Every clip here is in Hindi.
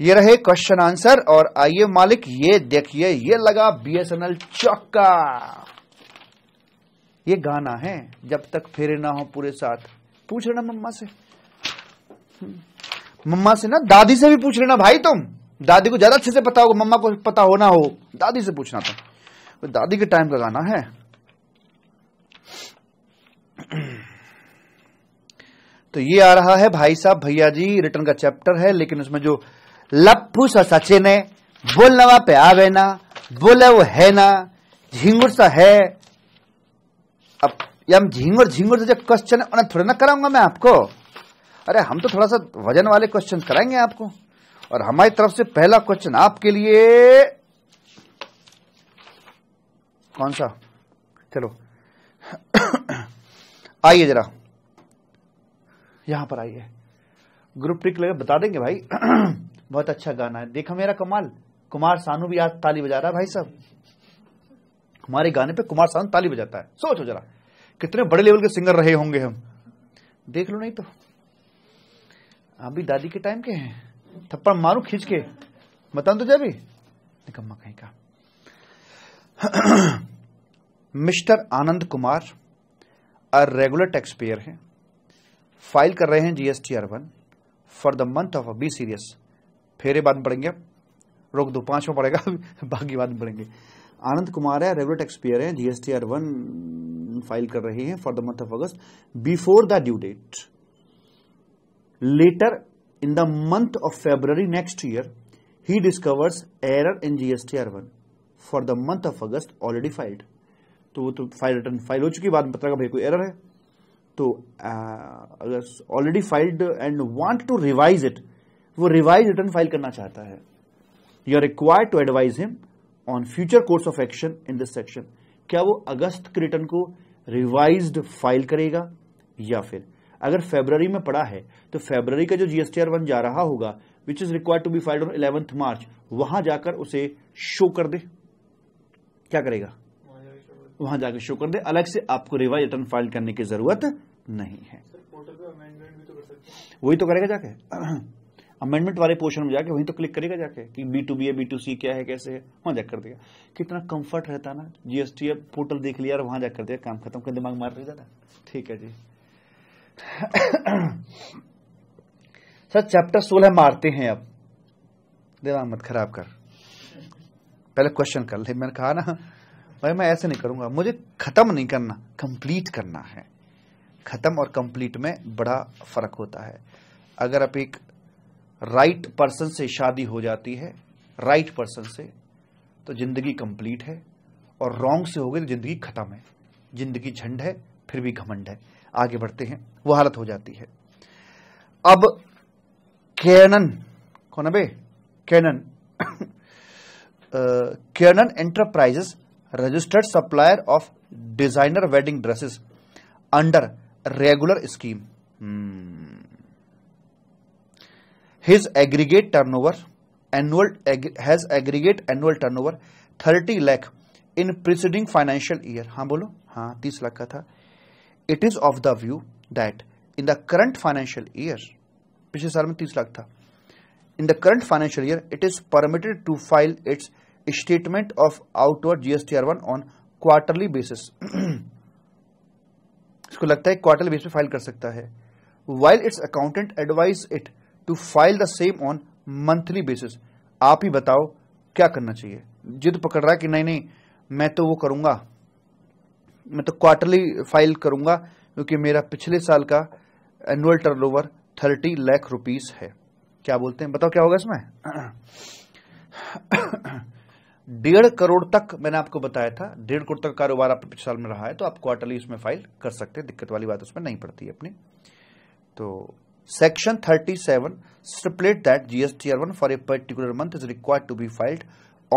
ये रहे क्वेश्चन आंसर और आइए मालिक ये देखिए ये लगा बीएसएनएल चौका ये गाना है जब तक फेरे ना हो पूरे साथ पूछ लेना मम्मा से हम्म। मम्मा से ना दादी से भी पूछ लेना भाई तुम दादी को ज्यादा अच्छे से पता होगा मम्मा को पता होना हो दादी से पूछना था तो दादी के टाइम का गाना है तो ये आ रहा है भाई साहब भैया जी रिटर्न का चैप्टर है लेकिन उसमें जो सा सचे ने बोलनवा पे आवे ना बोले वो है ना झिंगुर सा है अब यम झिंगुर झिंगुर जो क्वेश्चन उन्हें थोड़ा ना कराऊंगा मैं आपको अरे हम तो थोड़ा सा वजन वाले क्वेश्चन कराएंगे आपको और हमारी तरफ से पहला क्वेश्चन आपके लिए कौन सा चलो आइए जरा यहां पर आइए ग्रुप टिक लगे बता देंगे भाई बहुत अच्छा गाना है देखा मेरा कमाल कुमार सानू भी आज ताली बजा रहा है भाई साहब हमारे गाने पे कुमार सानू ताली बजाता है सोचो जरा कितने बड़े लेवल के सिंगर रहे होंगे हम देख लो नहीं तो आप भी दादी के टाइम के हैं थप्पड़ मारू खींच के बता तो जब निकम्मा कहीं का mister Anand Kumar are regular taxpayer हैं फाइल कर रहे हैं GST urban for the month of be serious फेरे बाद में पढ़ेंगे रोक दो पांचवा पड़ेगा बाकी बाद में पढ़ेंगे आनंद कुमार है रेगुलर टैक्स पेयर है जीएसटी आर वन फाइल कर रहे हैं for the month of August before the due date later in the month of February next year he discovers error in GST R one for the month of August already filed तो वो तो फाइल रिटर्न फाइल हो चुकी बाद में पता भाई कोई एरर है तो अगर already filed and want to revise it वो रिवाइज रिटर्न फाइल करना चाहता है you are required to advise him on future course of action in this section क्या वो अगस्त के रिटर्न को रिवाइज फाइल करेगा या फिर अगर फेब्रवरी में पड़ा है तो फेब्रवरी का जो जीएसटीआर वन जा रहा होगा which is required to be filed on eleventh March वहां जाकर उसे शो कर दे क्या करेगा वहां जाकर शो कर दे अलग से आपको रिवाइज रिटर्न फाइल करने की जरूरत नहीं है तो वही तो, तो करेगा जाके अमेंडमेंट वाले पोर्शन में जाके वहीं तो क्लिक करेगा जाके कि बी टू बी है बी टू सी क्या है कैसे है वहां जाकर देगा कितना कंफर्ट रहता ना जीएसटी पोर्टल देख लिया और वहां जाकर दिया काम खत्म कर दिमाग मार रहे ज्यादा ठीक है जी सर चैप्टर सोलह मारते हैं अब दिमाग मत खराब कर पहले क्वेश्चन कर ले मैंने कहा ना भाई मैं ऐसे नहीं करूंगा मुझे खत्म नहीं करना कंप्लीट करना है खत्म और कंप्लीट में बड़ा फर्क होता है अगर आप एक राइट पर्सन से शादी हो जाती है राइट पर्सन से तो जिंदगी कंप्लीट है और रॉन्ग से हो गई तो जिंदगी खत्म है जिंदगी झंड है फिर भी घमंड है आगे बढ़ते हैं वो हालत हो जाती है अब कैनन कौन अबे Canon Canon enterprises registered supplier of designer wedding dresses under regular scheme hmm. His aggregate turnover annual has aggregate annual turnover thirty lakh in preceding financial year हाँ बोलो हाँ तीस लाख का था it is of the view that in the current financial year पिछले साल में तीस लाख था in the current financial year it is permitted to file its statement of outward GST R one on quarterly basis इसको लगता है क्वार्टरली बेसिस पे फाइल कर सकता है while its accountant advise it to file the same on monthly basis आप ही बताओ क्या करना चाहिए जिद पकड़ रहा है कि नहीं नहीं मैं तो वो करूंगा मैं तो क्वार्टरली फाइल करूंगा क्योंकि मेरा पिछले साल का annual turnover thirty lakh rupees है क्या बोलते हैं बताओ क्या होगा इसमें डेढ़ करोड़ तक मैंने आपको बताया था डेढ़ करोड़ तक कारोबार आपके पिछले साल में रहा है तो आप क्वार्टरली इसमें फाइल कर सकते हैं दिक्कत वाली बात उसमें नहीं पड़ती अपनी तो Section 37 stipulates that GSTR1 for a particular month is required to be filed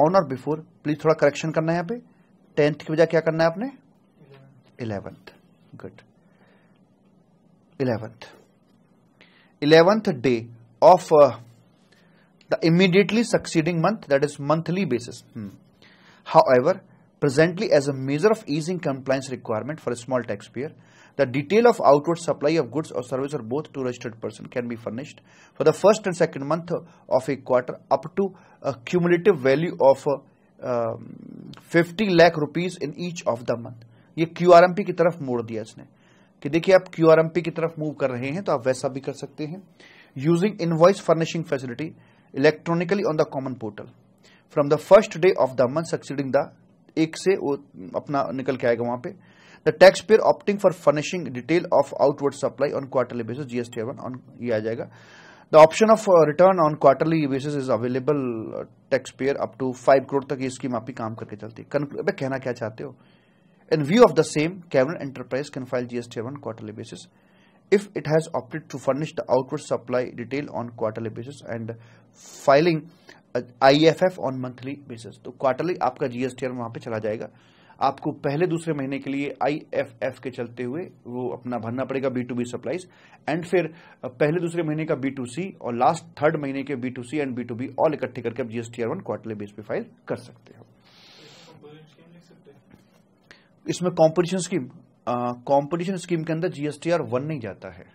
on or before please थोड़ा correction. करना है यहाँ पे टेंथ की वजह क्या करना है आपने Eleventh. 11th. Eleventh. Eleventh day of the immediately succeeding month that is monthly basis hmm. however presently as a measure of easing compliance requirement for a small taxpayer The detail of outward supply of goods or service or both to registered person can be furnished for the first and second month of a quarter up to a cumulative value of uh, um, 50 lakh rupees in each of the month. ये QRMP की तरफ मोड़ दिया इसने कि देखिए आप QRMP की तरफ मूव कर रहे हैं तो आप वैसा भी कर सकते हैं using invoice furnishing facility electronically on the common portal from the first day of the month succeeding the एक से वो अपना निकल के आएगा वहां पे the payer opting for furnishing detail of outward supply on quarterly basis GST on ये आ जाएगा the option of return on quarterly basis is available taxpayer up to five crore तक ये स्कीम आपकी काम करके चलती है कहना क्या चाहते हो in view of the same cabinet enterprise can file GST R one quarterly basis if has opted to furnish the outward supply detail on quarterly basis and filing I F F on monthly basis तो क्वार्टरली आपका जीएसटी वहां पे चला जाएगा आपको पहले दूसरे महीने के लिए आईएफएफ के चलते हुए वो अपना भरना पड़ेगा B to B supplies and फिर पहले दूसरे महीने का बी टू सी और लास्ट थर्ड महीने के B to C and B to B all इकट्ठे करके आप जीएसटी वन क्वार्टरली बेस पे फाइल कर सकते हो इसमें कॉम्पिटिशन स्कीम कॉम्पिटिशन स्कीम के अंदर जीएसटीआर वन नहीं जाता है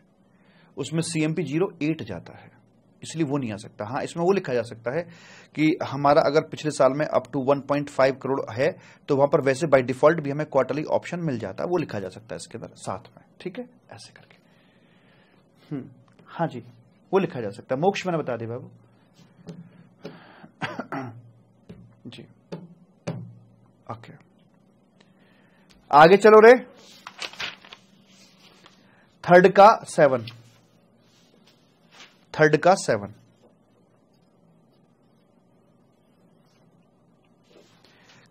उसमें सीएमपी जीरो एट जाता है इसलिए वो नहीं आ सकता हाँ इसमें वो लिखा जा सकता है कि हमारा अगर पिछले साल में अप टू 1.5 करोड़ है तो वहां पर वैसे बाय डिफॉल्ट भी हमें क्वार्टरली ऑप्शन मिल जाता है वो लिखा जा सकता है इसके अंदर साथ में ठीक है ऐसे करके हम्म, हाँ जी वो लिखा जा सकता है मोक्ष मैंने बता दिया बाबू जी ओके आगे चलो रे थर्ड का सेवन थर्ड का सेवन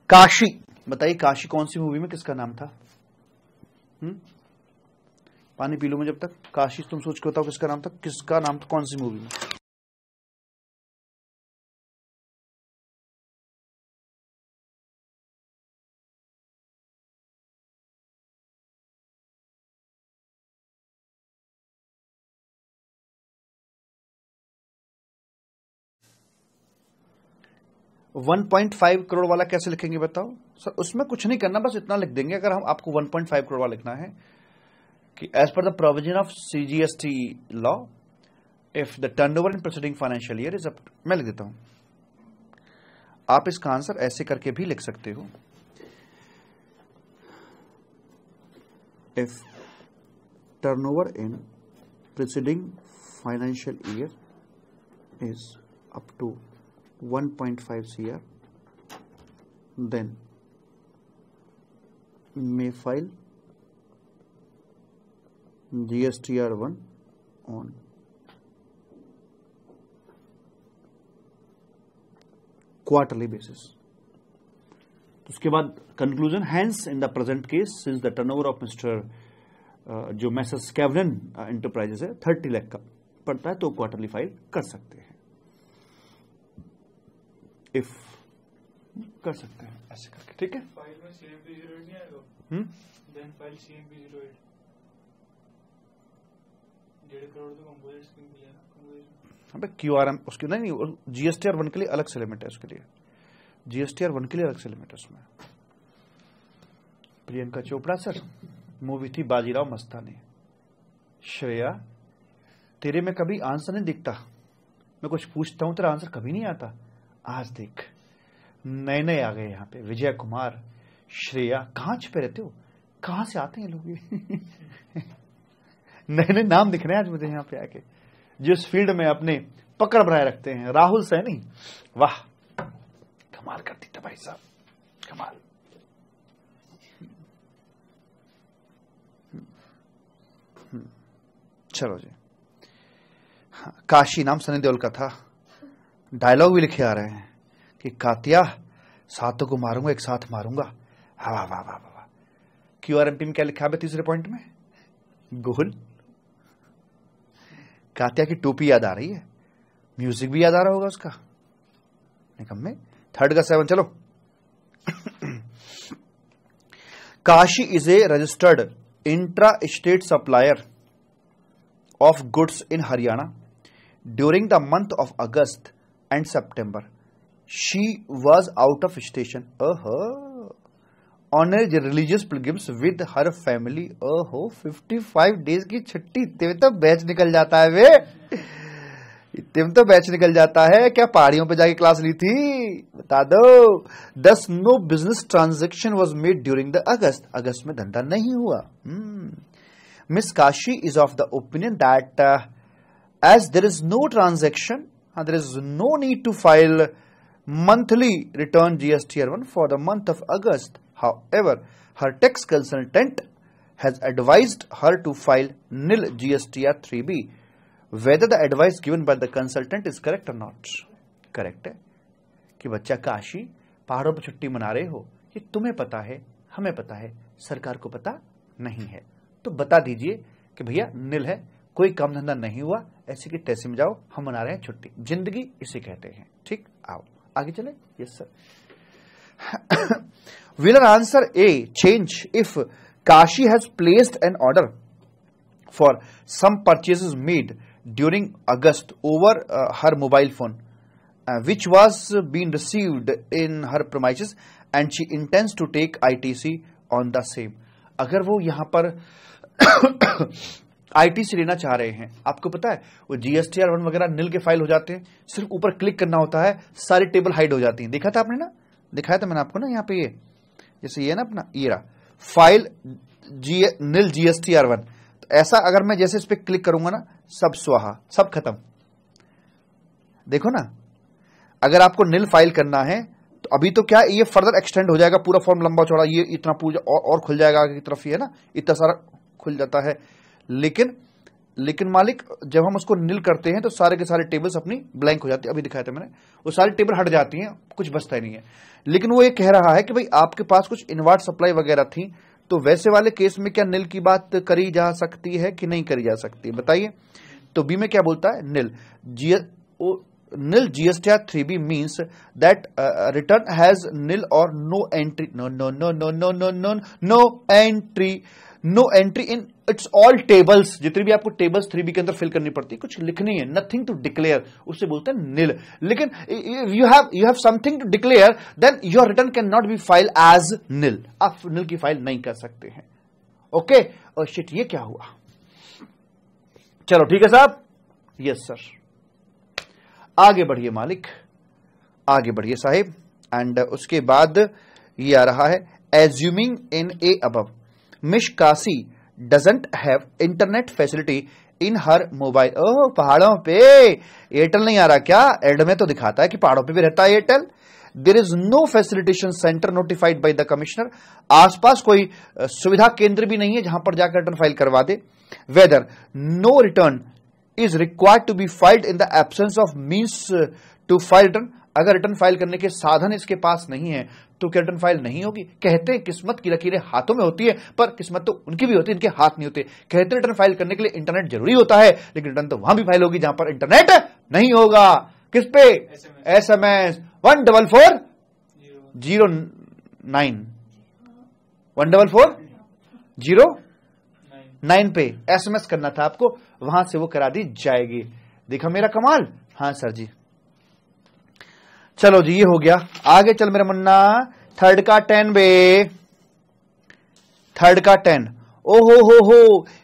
काशी बताइए काशी कौन सी मूवी में किसका नाम था हुँ? हम्म? पानी पी लो मैं जब तक काशी तुम सोच के बताओ किसका नाम था किसका नाम था कौन सी मूवी में 1.5 करोड़ वाला कैसे लिखेंगे बताओ सर उसमें कुछ नहीं करना बस इतना लिख देंगे अगर हम आपको 1.5 करोड़ वाला लिखना है कि as per the provision of CGST law if the turnover in proceeding financial year is up मैं लिख देता हूं आप इसका आंसर ऐसे करके भी लिख सकते हो if over in preceding financial year is up to 1.5 CR then may file GSTR1 on quarterly basis उसके बाद conclusion hence in the present case since the turnover of mister जो मैसेज कैवरन एंटरप्राइजेस है थर्टी लैख का पड़ता है तो क्वार्टरली फाइल कर सकते हैं इफ कर सकते हैं ऐसे करके ठीक है फाइल में सेव भी जीरो नहीं आएगा हम्म देन फाइल सेव भी जीरो है अबे क्यू आर एम उसके नहीं नहीं जीएसटी आर वन के लिए अलग से लिमिट है उसके लिए जीएसटी आर वन के लिए अलग से लिमिट है उसमें प्रियंका चोपड़ा सर मूवी थी बाजीराव मस्तानी श्रेया तेरे में कभी आंसर नहीं दिखता मैं कुछ पूछता हूं तेरा आंसर कभी नहीं आता आज देख नए नए आ गए यहाँ पे विजय कुमार श्रेया कहाँ छिपे रहते हो कहा से आते हैं लोग नए नए नाम दिख रहे हैं आज मुझे यहाँ पे आके जिस फील्ड में अपने पकड़ बनाए रखते हैं राहुल सैनी वाह कमाल करती था भाई साहब कमाल चलो जी हाँ, काशी नाम सनी देओल का था डायलॉग भी लिखे आ रहे हैं कि कातिया सातों को मारूंगा एक साथ मारूंगा हा वाह वाह वाह वाह क्यू आर एम में क्या लिखा है तीसरे पॉइंट में गोल कातिया की टोपी याद आ रही है म्यूजिक भी याद आ रहा होगा उसका निकम में थर्ड का सेवन चलो Kashi is a registered intra state supplier of goods in Haryana during the month of August and September. She was out of station. uh religious Honored with her family a हो फिफ्टी फाइव डेज की छुट्टी इतने में तो बैच निकल जाता है वे इतने में तो बैच निकल जाता है क्या पहाड़ियों पे जाके क्लास ली थी बता दो दस no business transaction was made during the August अगस्त में धंधा नहीं हुआ miss Kashi is of the opinion that as there is no transaction and there is no need to file monthly return GST R1 for the month of August. However, her tax consultant has advised her to file nil GST GSTR3B. Whether the advice given by the consultant is correct or not. Correct है कि बच्चा काशी पहाड़ों पर छुट्टी मना रहे हो ये तुम्हें पता है हमें पता है सरकार को पता नहीं है तो बता दीजिए कि भैया निल है कोई काम धंधा नहीं हुआ ऐसे की टैसी में जाओ हम मना रहे हैं छुट्टी जिंदगी इसे कहते हैं ठीक आओ आगे चले yes sir will answer a change if Kashi has placed an order for some purchase made during August over her mobile phone which was been received in her promise and she intends to take I T C on the same अगर वो यहां पर आईटी से लेना चाह रहे हैं आपको पता है वो जीएसटी आर वन वगैरह नील के फाइल हो जाते हैं सिर्फ ऊपर क्लिक करना होता है सारी टेबल हाइड हो जाती है देखा था आपने ना दिखाया था मैंने आपको ना यहाँ पे ये जैसे ये ना अपना ये रहा फाइल जी नील जीएसटी आर वन तो ऐसा अगर मैं जैसे इस पर क्लिक करूंगा ना सब स्वाहा सब खत्म देखो ना अगर आपको नील फाइल करना है तो अभी तो क्या ये फर्दर एक्सटेंड हो जाएगा पूरा फॉर्म लंबा चौड़ा ये इतना पूरा और, और खुल जाएगा आगे की तरफ ये ना इतना सारा खुल जाता है लेकिन लेकिन मालिक जब हम उसको नील करते हैं तो सारे के सारे टेबल्स अपनी ब्लैंक हो जाती है अभी दिखाया था मैंने वो सारी टेबल हट जाती हैं कुछ बचता ही नहीं है लेकिन वो ये कह रहा है कि भाई आपके पास कुछ इन्वर्ट सप्लाई वगैरह थी तो वैसे वाले केस में क्या नील की बात करी जा सकती है कि नहीं करी जा सकती बताइए तो बी में क्या बोलता है नील जी nil gstr three B that that return has nil और no entry no no no no no no no no entry no entry in its all tables जितनी भी आपको टेबल्स थ्री बी के अंदर फिल करनी पड़ती है कुछ लिखनी है नथिंग टू डिक्लेयर उसे बोलते हैं नील लेकिन you have you have something to declare then your return can not be file as nil आप नील की फाइल नहीं कर सकते हैं ओके और शिट ये क्या हुआ चलो ठीक है साहब यस सर आगे बढ़िए मालिक आगे बढ़िए साहेब एंड उसके बाद ये आ रहा है एज्यूमिंग इन ए अबव मिशकासी doesn't have internet facility in her mobile ओ पहाड़ों पे एयरटेल नहीं आ रहा क्या एड में तो दिखाता है कि पहाड़ों पे भी रहता है Airtel there is no facilitation centre notified by the commissioner आसपास कोई सुविधा केंद्र भी नहीं है जहां पर जाकर रिटर्न फाइल करवा दे whether no return is required to be filed in the absence of means to file return अगर रिटर्न फाइल करने के साधन इसके पास नहीं है तो क्या रिटर्न फाइल नहीं होगी कहते हैं किस्मत की लकीरें हाथों में होती है पर किस्मत तो उनकी भी होती है इनके हाथ नहीं होते कहते रिटर्न फाइल करने के लिए इंटरनेट जरूरी होता है लेकिन रिटर्न तो वहां भी फाइल होगी जहां पर इंटरनेट नहीं होगा किस पे S M S one double four zero nine one double four zero nine पे एसएमएस करना था आपको वहां से वो करा दी जाएगी देखा मेरा कमाल हाँ सर जी चलो जी ये हो गया आगे चल मेरा मुन्ना थर्ड का टेन बे थर्ड का टेन ओ हो हो हो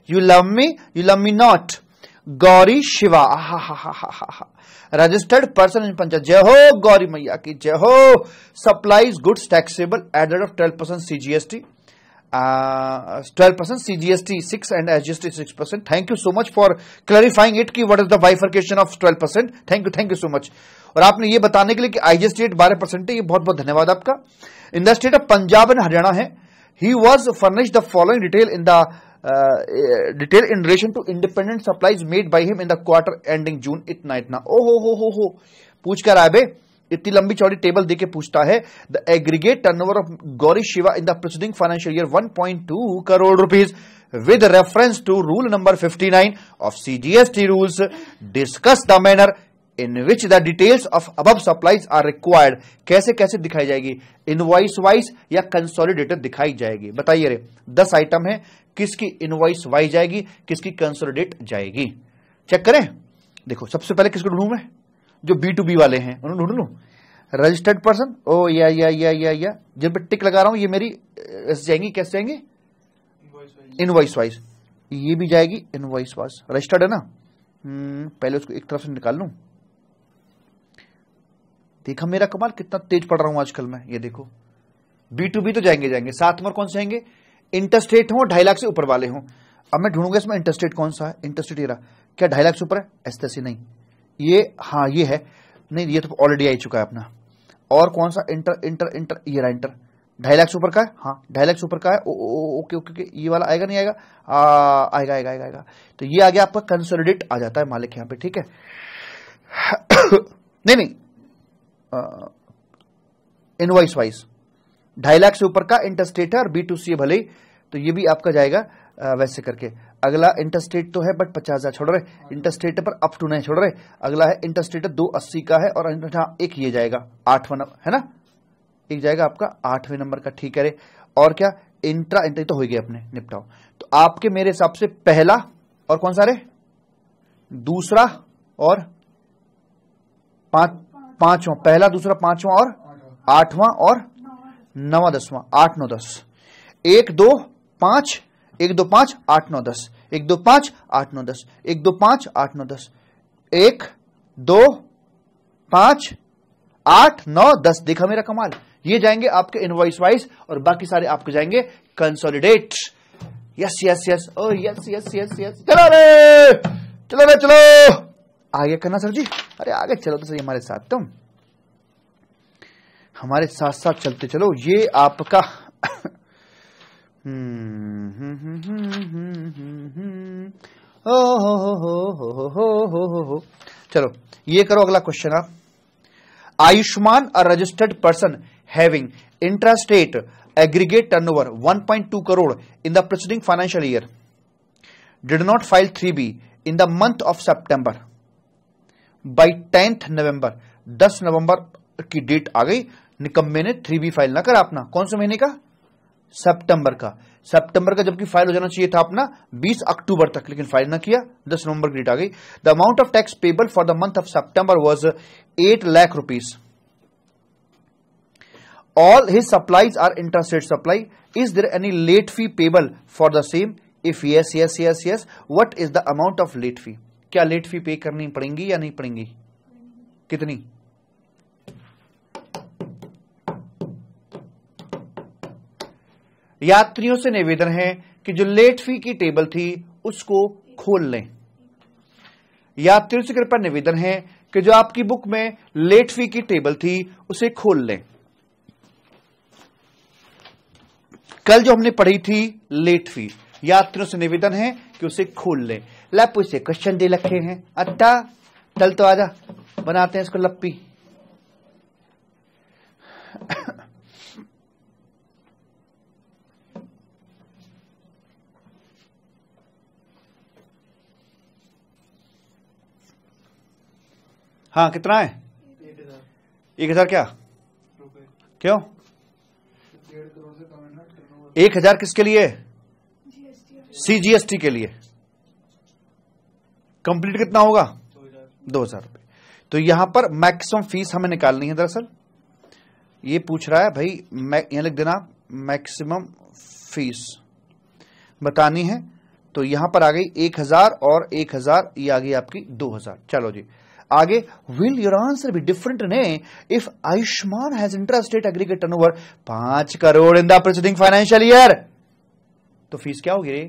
you love me you love me not Gauri Shiva हा हा हा हा हा हा रजिस्टर्ड पर्सन इन पंचायत जय हो गौरी मैया की जय हो supplies goods taxable at rate of twelve percent CGST twelve percent CGST six and SGST six percent thank you so much for clarifying it की what is the bifurcation of twelve percent thank you thank you so much और आपने ये बताने के लिए कि आईजीएसटी रेट बारह परसेंट है ये बहुत बहुत धन्यवाद आपका in the state of Punjab and Haryana है he was furnish the following detail in the detail in relation to independent supplies made by him in the quarter ending June it नाइट ना ओ हो हो हो हो पूछ कर आए इतनी लंबी चौड़ी टेबल देके पूछता है the aggregate turnover of Gauri Shiva in the proceeding financial year 1.2 crore rupees with reference to rule number 59 of CGST rules discuss the manner in which the details of above supplies are required कैसे कैसे दिखाई जाएगी इनवाइस वाइज या कंसोलिडेटेड दिखाई जाएगी बताइए रे दस आइटम है किसकी इनवाइस वाइज जाएगी किसकी कंसोलिडेट जाएगी चेक करें देखो सबसे पहले किसको ढूंढूं मैं जो बी टू बी वाले हैं उन्होंने ढूंढ लू रजिस्टर्ड पर्सन ओ या या या या या जब मैं टिक लगा रहा हूं ये मेरी जाएंगी कैसे जाएंगी इनवॉइस वाइज ये भी जाएगी इनवॉइस वाइज रजिस्टर्ड है ना हम्म, पहले उसको एक तरफ से निकाल लू देखा मेरा कमाल कितना तेज पढ़ रहा हूं आजकल मैं ये देखो बी टू बी तो जाएंगे जाएंगे सात नंबर कौन से जाएंगे इंटरस्टेट हो ढाई लाख से ऊपर वाले हों अब मैं ढूंढूंगा इसमें इंटरस्टेट कौन सा है इंटरस्टेट ये रहा क्या ढाई लाख से ऊपर है ऐसे तैसे नहीं ये हाँ ये है नहीं ये तो ऑलरेडी आ चुका है अपना और कौन सा इंटर इंटर इंटर ये रहा इंटर ढाई लाख सुपर का है हाँ ढाई लाख सुपर का है ओ, ओ, ओके ओके ये वाला आएगा नहीं आएगा आ, आएगा आएगा आएगा आएगा तो ये आ गया आपका कंसोलिडेट आ जाता है मालिक यहाँ पे ठीक है नहीं नहीं इनवाइस वाइज ढाई लाख से ऊपर का इंटरस्टेट है और बी टू सी भले ही तो ये भी आपका जाएगा वैसे करके अगला इंटरस्टेट तो है बट पचास हजार छोड़ रहे इंटरस्टेट पर अप टू नहीं छोड़ रहे अगला है इंटरस्टेट दो अस्सी का है और एक ये जाएगा आठवा नंबर है ना एक जाएगा आपका आठवें नंबर का ठीक है और क्या इंट्रा इंट्री तो हो गया अपने निपटाओ तो आपके मेरे हिसाब से पहला और कौन सा रे दूसरा और पांच पांचवा पहला दूसरा पांचवा और आठवां और नवा दसवां आठ नौ दस एक दो पांच एक दो पांच आठ नौ दस एक दो पांच आठ नौ दस एक दो पांच आठ नौ दस एक दो पांच आठ नौ दस देखा मेरा कमाल ये जाएंगे आपके इनवॉइस वाइज और बाकी सारे आपके जाएंगे consolidate yes yes yes oh yes yes yes yes चलो रे चलो रे चलो आगे करना सर जी अरे आगे चलो तो सही हमारे साथ तुम हमारे साथ साथ चलते चलो ये आपका चलो ये करो अगला क्वेश्चन आप Ayushman a registered person having interstate aggregate turnover 1.2 crore in the preceding financial year did not file three B in the month of September by tenth November 10 नवंबर की डेट आ गई निकम्बे ने थ्री बी फाइल ना करा अपना कौन से महीने का सितंबर का सितंबर का जबकि फाइल हो जाना चाहिए था अपना 20 अक्टूबर तक लेकिन फाइल ना किया 10 नवंबर की डेट आ गई the amount of tax payable for the month of September was 8 lakh rupees all his supplies are interstate supply is there any late fee payable for the same if yes yes yes yes what is the amount of late fee क्या लेट फी पे करनी पड़ेगी या नहीं पड़ेगी कितनी यात्रियों से निवेदन है कि जो लेट फी की टेबल थी उसको खोल लें यात्रियों से कृपया निवेदन है कि जो आपकी बुक में लेट फी की टेबल थी उसे खोल लें कल जो हमने पढ़ी थी लेट फी यात्रियों से निवेदन है कि उसे खोल लें लप उसे क्वेश्चन दे रखे हैं अट्टा चल तो आजा बनाते हैं इसको लप्पी हाँ कितना है एक हजार क्या क्यों एक हजार किसके लिए सीजीएसटी के लिए कंप्लीट कितना होगा दो हजार रुपये तो यहां पर मैक्सिमम फीस हमें निकालनी है दरअसल ये पूछ रहा है भाई यहां लिख देना मैक्सिमम फीस बतानी है तो यहां पर आ गई एक हजार और एक हजार ये आ गई आपकी दो हजार चलो जी आगे will your answer be different ने if Ayushman has interest rate aggregate over पांच crore in the preceding financial year तो फीस क्या होगी रे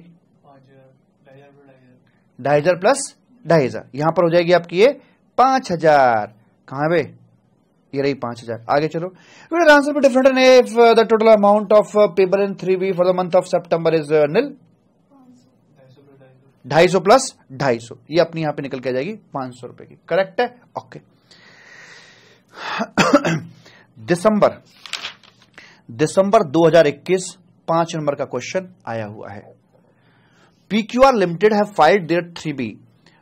ढाई हजार प्लस ढाई हजार यहां पर हो जाएगी आपकी ये पांच हजार कहा भाई ये रही पांच हजार आगे चलो आंसर भी different if the total amount of paper in three B for the month of September is nil ढाई सौ प्लस ढाई सौ ये अपनी यहां पे निकल के आ जाएगी पांच सौ रुपए की करेक्ट है ओके दिसंबर दिसंबर 2021 पांच नंबर का क्वेश्चन आया हुआ है पीक्यूआर लिमिटेड है five date three B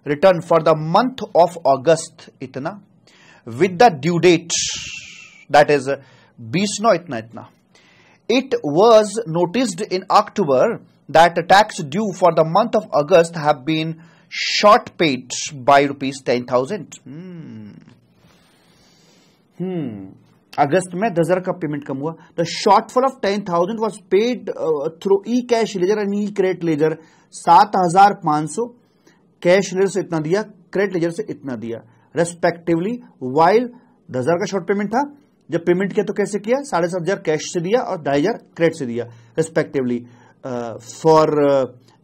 return for the month of August इतना with the due date that is बीस नौ इतना इतना it was noticed in October that the tax due for the month of August have been short paid by rupees 10,000. Hmm. Hmm. अगस्त में दस हजार का पेमेंट कम हुआ the shortfall of ten thousand was paid through E cash ledger and E credit ledger सात हजार पांच सौ कैश लेजर से इतना दिया क्रेडिट लेजर से इतना दिया रेस्पेक्टिवली वाइल दस हजार का शॉर्ट पेमेंट था जब पेमेंट किया तो कैसे किया साढ़े सात हजार कैश से दिया और ढाई हजार क्रेडिट से दिया respectively for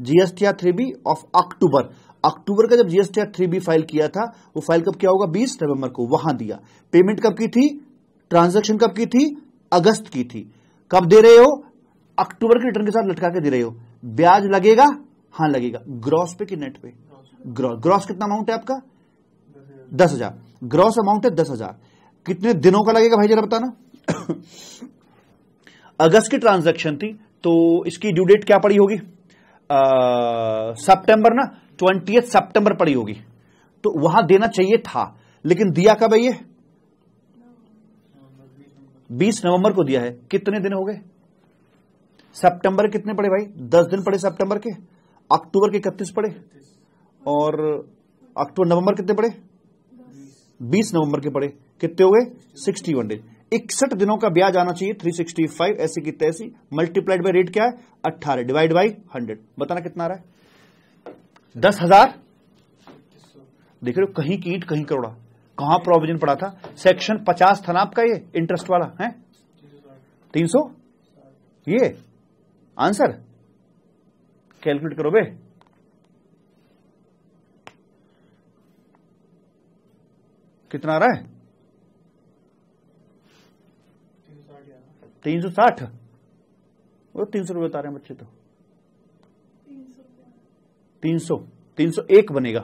GST R three B of October अक्टूबर का जब GST R three B file किया था वो फाइल कब क्या होगा बीस नवंबर को वहां दिया पेमेंट कब की थी ट्रांजैक्शन कब की थी अगस्त की थी कब दे रहे हो अक्टूबर के रिटर्न के साथ लटका के दे रहे हो ब्याज लगेगा हाँ लगेगा ग्रॉस पे कि नेट पे ग्रॉस ग्रॉस कितना अमाउंट है आपका दस हजार ग्रॉस अमाउंट है दस हजार कितने दिनों का लगेगा भाई जरा बताना अगस्त की ट्रांजैक्शन थी तो इसकी ड्यू डेट क्या पड़ी होगी सितंबर ना ट्वेंटी सितंबर पड़ी होगी तो वहां देना चाहिए था लेकिन दिया कब है ये बीस नवंबर को दिया है कितने दिन हो गए सितंबर कितने पड़े भाई दस दिन पड़े सितंबर के अक्टूबर के इकतीस पड़े और अक्टूबर नवंबर कितने पड़े बीस नवंबर के पड़े कितने हो गए सिक्सटी वन डेज इकसठ दिनों का ब्याज आना चाहिए 365 ऐसे की तैसी मल्टीप्लाइड बाय रेट क्या है अट्ठारह डिवाइड बाई हंड्रेड बताना कितना आ रहा है दस हजार देख रहे हो कहीं कीट कहीं करोड़ा कहां प्रोविजन पड़ा था सेक्शन पचास था ना आपका ये इंटरेस्ट वाला है तीन सौ ये आंसर कैलकुलेट करो बे कितना आ रहा है तीन सौ साठ वो तीन सौ रुपये बता रहे हैं बच्चे तो तीन सौ तीन सौ एक बनेगा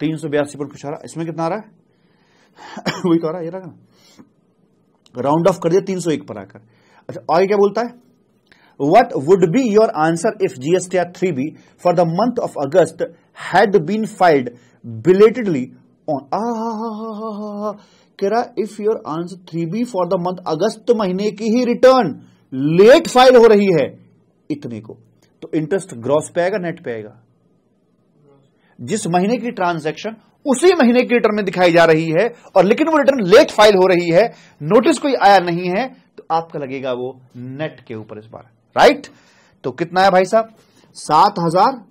तीन सौ बयासी पर कुछ आ रहा इसमें कितना आ रहा है वही तो आ रहा है ये रहा राउंड ऑफ कर दिया तीन सौ एक पर आकर अच्छा आगे क्या बोलता है what would be your answer if GST R three B for the month of August had been filed on आ ah, ah, ah, रहा if your answer three B for the month August महीने की ही रिटर्न लेट फाइल हो रही है इतने को तो इंटरेस्ट ग्रॉस पे आएगा नेट पे आएगा जिस महीने की ट्रांजैक्शन उसी महीने की रिटर्न में दिखाई जा रही है और लेकिन वो रिटर्न लेट फाइल हो रही है नोटिस कोई आया नहीं है तो आपका लगेगा वो नेट के ऊपर इस बार राइट तो कितना आया भाई साहब सात हजार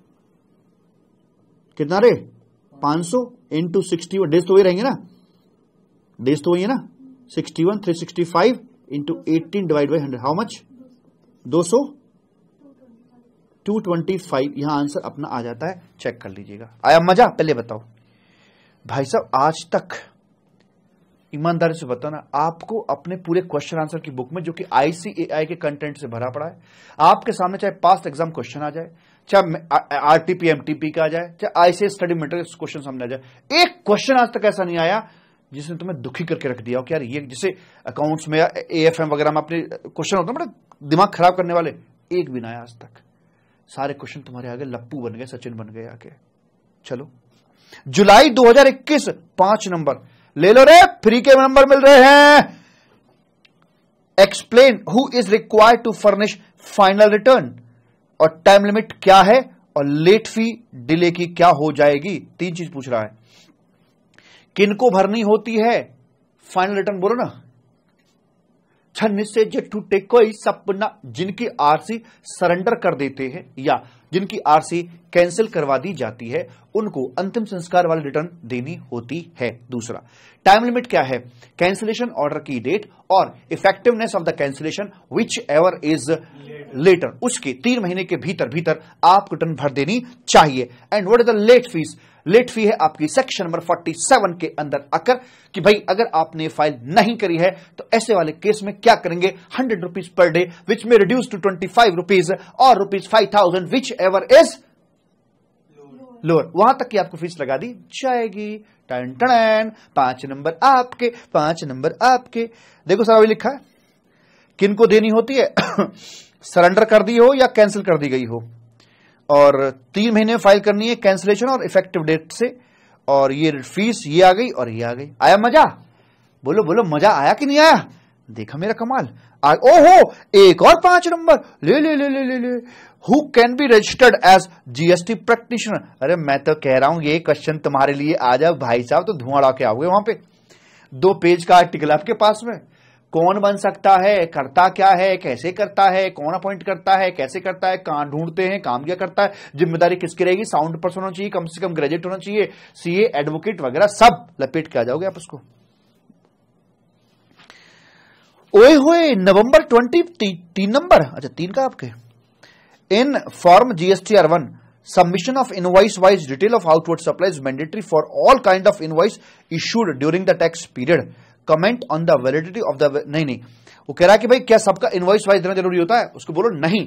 कितना रे पांच सौ इंटू सिक्सटी डेज तो वही रहेंगे ना डेज तो वही है ना sixty one three sixty five into eighteen divide by hundred how much दो सो टू ट्वेंटी फाइव यहां आंसर अपना आ जाता है चेक कर लीजिएगा आया मजा पहले बताओ भाई साहब आज तक ईमानदारी से बताओ ना आपको अपने पूरे क्वेश्चन आंसर की बुक में जो कि आईसीएआई के कंटेंट से भरा पड़ा है आपके सामने चाहे पास्ट एग्जाम क्वेश्चन आ जाए चाहे आरटीपी एमटीपी का आ जाए चाहे आईसीए स्टडी मेटेरियल क्वेश्चन सामने आ जाए एक क्वेश्चन आज तक ऐसा नहीं आया जिसने तुम्हें दुखी करके रख दिया हो कि यार ये जैसे अकाउंट्स में ए एफ एम वगैरह में अपने क्वेश्चन होते हैं बड़ा दिमाग खराब करने वाले एक भी ना आया आज तक सारे क्वेश्चन तुम्हारे आगे लप्पू बन गए सचिन बन गए आके चलो जुलाई 2021 हजार पांच नंबर ले लो रे फ्री के नंबर मिल रहे हैं explain who is required to furnish final return और टाइम लिमिट क्या है और लेट फी डिले की क्या हो जाएगी तीन चीज पूछ रहा है किनको भरनी होती है फाइनल रिटर्न बोलो ना छन्न से जे टूटे कोई सपना जिनकी आरसी सरेंडर कर देते हैं या जिनकी आरसी कैंसिल करवा दी जाती है उनको अंतिम संस्कार वाली रिटर्न देनी होती है दूसरा टाइम लिमिट क्या है कैंसिलेशन ऑर्डर की डेट और effectiveness of the cancellation whichever is later उसके तीन महीने के भीतर भीतर आपको रिटर्न भर देनी चाहिए and what is the late fees late fee है आपकी सेक्शन नंबर 47 के अंदर आकर कि भाई अगर आपने फाइल नहीं करी है तो ऐसे वाले केस में क्या करेंगे hundred rupees per day which में reduce to twenty five rupees और rupees five thousand whichever is lower वहां तक की आपको फीस लगा दी जाएगी टन टन पांच नंबर आपके पांच नंबर आपके देखो अभी लिखा है किन को देनी होती है सरेंडर कर दी हो या कैंसिल कर दी गई हो और तीन महीने फाइल करनी है कैंसिलेशन और इफेक्टिव डेट से और ये फीस ये आ गई और ये आ गई आया मजा बोलो बोलो मजा आया कि नहीं आया देखा मेरा कमाल ओ हो एक और पांच नंबर ले ले ले ले ले ले who can be registered as GST practitioner अरे मैं तो कह रहा हूं ये क्वेश्चन तुम्हारे लिए आ जाओ भाई साहब तो धुआं उड़ा के आओगे वहां पे दो पेज का आर्टिकल आपके पास में कौन बन सकता है करता क्या है कैसे करता है कौन अपॉइंट करता है कैसे करता है कहां ढूंढते हैं काम क्या करता है जिम्मेदारी किसकी रहेगी साउंड पर्सन होना चाहिए कम से कम ग्रेजुएट होना चाहिए सीए एडवोकेट वगैरह सब लपेट के आ जाओगे आप उसको वही हुए नवंबर ट्वेंटी ती, तीन नंबर अच्छा तीन का आपके in form GST R one submission of invoice wise detail of outward supply mandatory for all kind of invoice issued during the tax period comment on the validity of the नहीं नहीं वो कह रहा है कि भाई क्या सबका इनवाइस वाइज देना जरूरी होता है उसको बोलो नहीं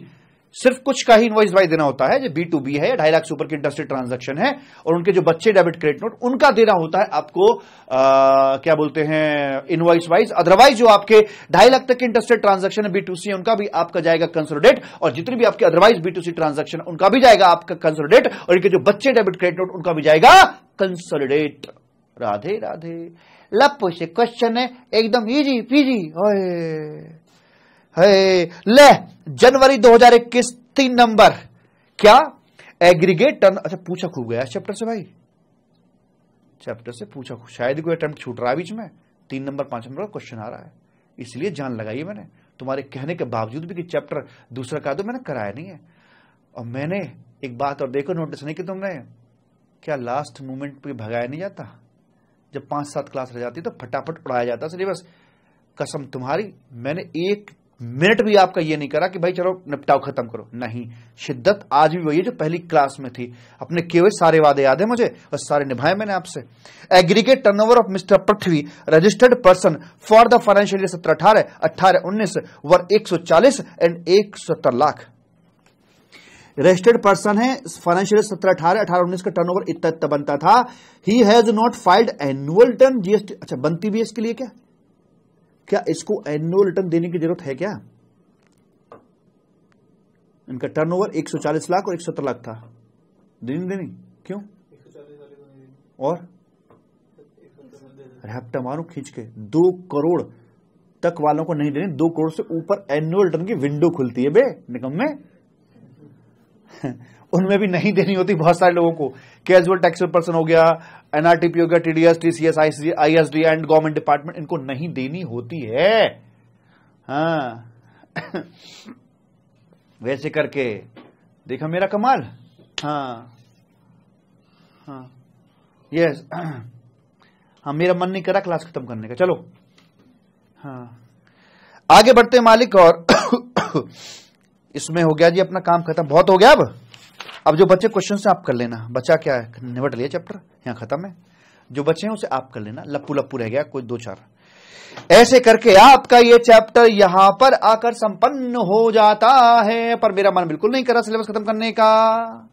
सिर्फ कुछ का ही इनवॉइस वाइज देना होता है जो बी टू बी है ढाई लाख से ऊपर की इंटरेस्टेड ट्रांजैक्शन है और उनके जो बच्चे डेबिट क्रेडिट नोट उनका देना होता है आपको आ, क्या बोलते हैं इनवॉइस वाइज अदरवाइज जो आपके ढाई लाख तक के इंटरेस्टेड ट्रांजेक्शन है बी टू सी उनका भी आपका जाएगा कंसोलिडेट और जितनी भी आपके otherwise B to C transaction उनका भी जाएगा आपका कंसोलिडेट और इनके जो बच्चे डेबिट क्रेडिट नोट उनका भी जाएगा कंसोलिडेट राधे राधे लप से क्वेश्चन है एकदम इजी पीजी ओए ले जनवरी 2021 तीन नंबर क्या एग्रीगेट टर्न अच्छा पूछा खूब गया चैप्टर से भाई चैप्टर से पूछा शायद कोई अटेम्प्ट छूट रहा है बीच में तीन नंबर पांच नंबर का क्वेश्चन आ रहा है इसलिए जान लगाई मैंने तुम्हारे कहने के बावजूद भी कि चैप्टर दूसरा का दो तो मैंने कराया नहीं है और मैंने एक बात और देखो नोटिस नहीं कि तुमने क्या लास्ट मोमेंट पे भगाया नहीं जाता जब पांच सात क्लास रह जाती तो फटाफट पढ़ाया जाता सिलेबस कसम तुम्हारी मैंने एक मिनट भी आपका ये नहीं करा कि भाई चलो निपटाओ खत्म करो नहीं शिद्दत आज भी वही है जो पहली क्लास में थी अपने किए हुए सारे वादे याद है मुझे और सारे निभाए मैंने आपसे aggregate turnover of Mister Prithvi registered person for the financial year सत्रह अठारह अठारह उन्नीस वर एक सौ चालीस एंड एक सत्तर लाख रजिस्टर्ड पर्सन है फाइनेंशियल सत्रह अठारह अठारह उन्नीस का टर्नओवर ओवर इतना बनता था ही has not filed annual turn GST अच्छा बनती भी इसके लिए क्या क्या इसको एनुअल रिटर्न देने की जरूरत है क्या इनका टर्नओवर 140 लाख और 170 लाख था देनी देनी क्यों और रेप्टा मारो खींच के दो करोड़ तक वालों को नहीं देने दो करोड़ से ऊपर एनुअल रिटर्न की विंडो खुलती है बे निगम में उनमें भी नहीं देनी होती बहुत सारे लोगों को कैजुअल टैक्स पर्सन हो गया एनआरटीपी हो गया TDS TCS ISD and government department इनको नहीं देनी होती है हाँ वैसे करके देखा मेरा कमाल हाँ हाँ यस हाँ मेरा मन नहीं करा क्लास खत्म करने का चलो हाँ आगे बढ़ते मालिक और इसमें हो गया जी अपना काम खत्म बहुत हो गया अब अब जो बच्चे क्वेश्चन से आप कर लेना बच्चा क्या है निबट लिया चैप्टर यहाँ खत्म है जो बचे हैं उसे आप कर लेना लप्पू लप्पू रह गया कोई दो चार ऐसे करके आपका ये चैप्टर यहां पर आकर संपन्न हो जाता है पर मेरा मन बिल्कुल नहीं कर रहा सिलेबस खत्म करने का